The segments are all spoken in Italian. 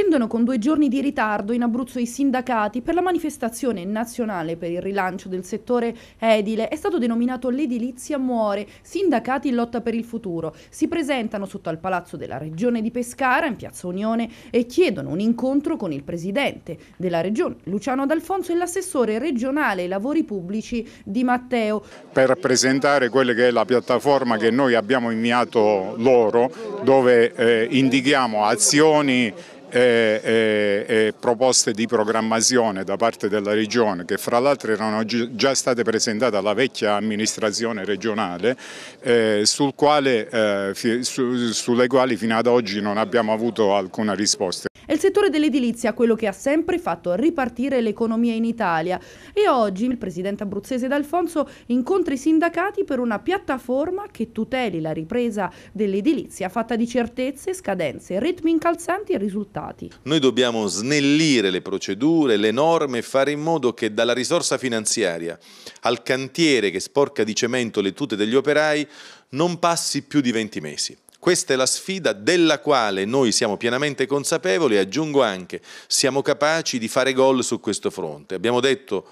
Scendono con due giorni di ritardo in Abruzzo i sindacati per la manifestazione nazionale per il rilancio del settore edile. È stato denominato l'edilizia muore, sindacati in lotta per il futuro. Si presentano sotto al Palazzo della Regione di Pescara, in Piazza Unione, e chiedono un incontro con il Presidente della Regione, Luciano D'Alfonso, e l'assessore regionale ai lavori pubblici Di Matteo. Per presentare quella che è la piattaforma che noi abbiamo inviato loro, dove eh, indichiamo azioni e, e, e, proposte di programmazione da parte della Regione che fra l'altro erano già state presentate alla vecchia amministrazione regionale eh, sul quale, eh, su, sulle quali fino ad oggi non abbiamo avuto alcuna risposta. È il settore dell'edilizia quello che ha sempre fatto ripartire l'economia in Italia e oggi il presidente abruzzese D'Alfonso incontra i sindacati per una piattaforma che tuteli la ripresa dell'edilizia fatta di certezze, scadenze, ritmi incalzanti e risultati risultati. Noi dobbiamo snellire le procedure, le norme e fare in modo che dalla risorsa finanziaria al cantiere che sporca di cemento le tute degli operai non passi più di 20 mesi. Questa è la sfida della quale noi siamo pienamente consapevoli e aggiungo anche siamo capaci di fare gol su questo fronte. Abbiamo detto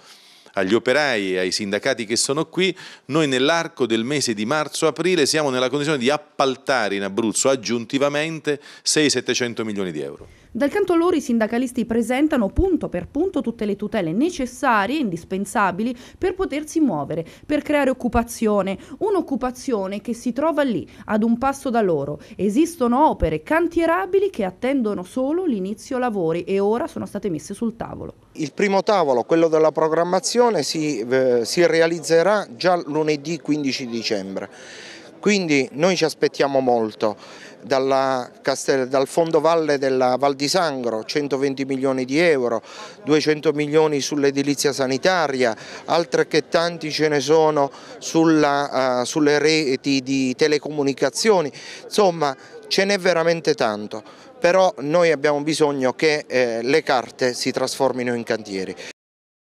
agli operai e ai sindacati che sono qui, noi nell'arco del mese di marzo-aprile siamo nella condizione di appaltare in Abruzzo aggiuntivamente 6-700 milioni di euro. Dal canto loro i sindacalisti presentano punto per punto tutte le tutele necessarie e indispensabili per potersi muovere, per creare occupazione, un'occupazione che si trova lì, ad un passo da loro. Esistono opere cantierabili che attendono solo l'inizio lavori e ora sono state messe sul tavolo. Il primo tavolo, quello della programmazione, si, eh, si realizzerà già lunedì 15 dicembre. Quindi noi ci aspettiamo molto dalla, dal fondo valle della Val di Sangro, 120 milioni di euro, 200 milioni sull'edilizia sanitaria, altre che tanti ce ne sono sulla, uh, sulle reti di telecomunicazioni, insomma ce n'è veramente tanto, però noi abbiamo bisogno che eh, le carte si trasformino in cantieri.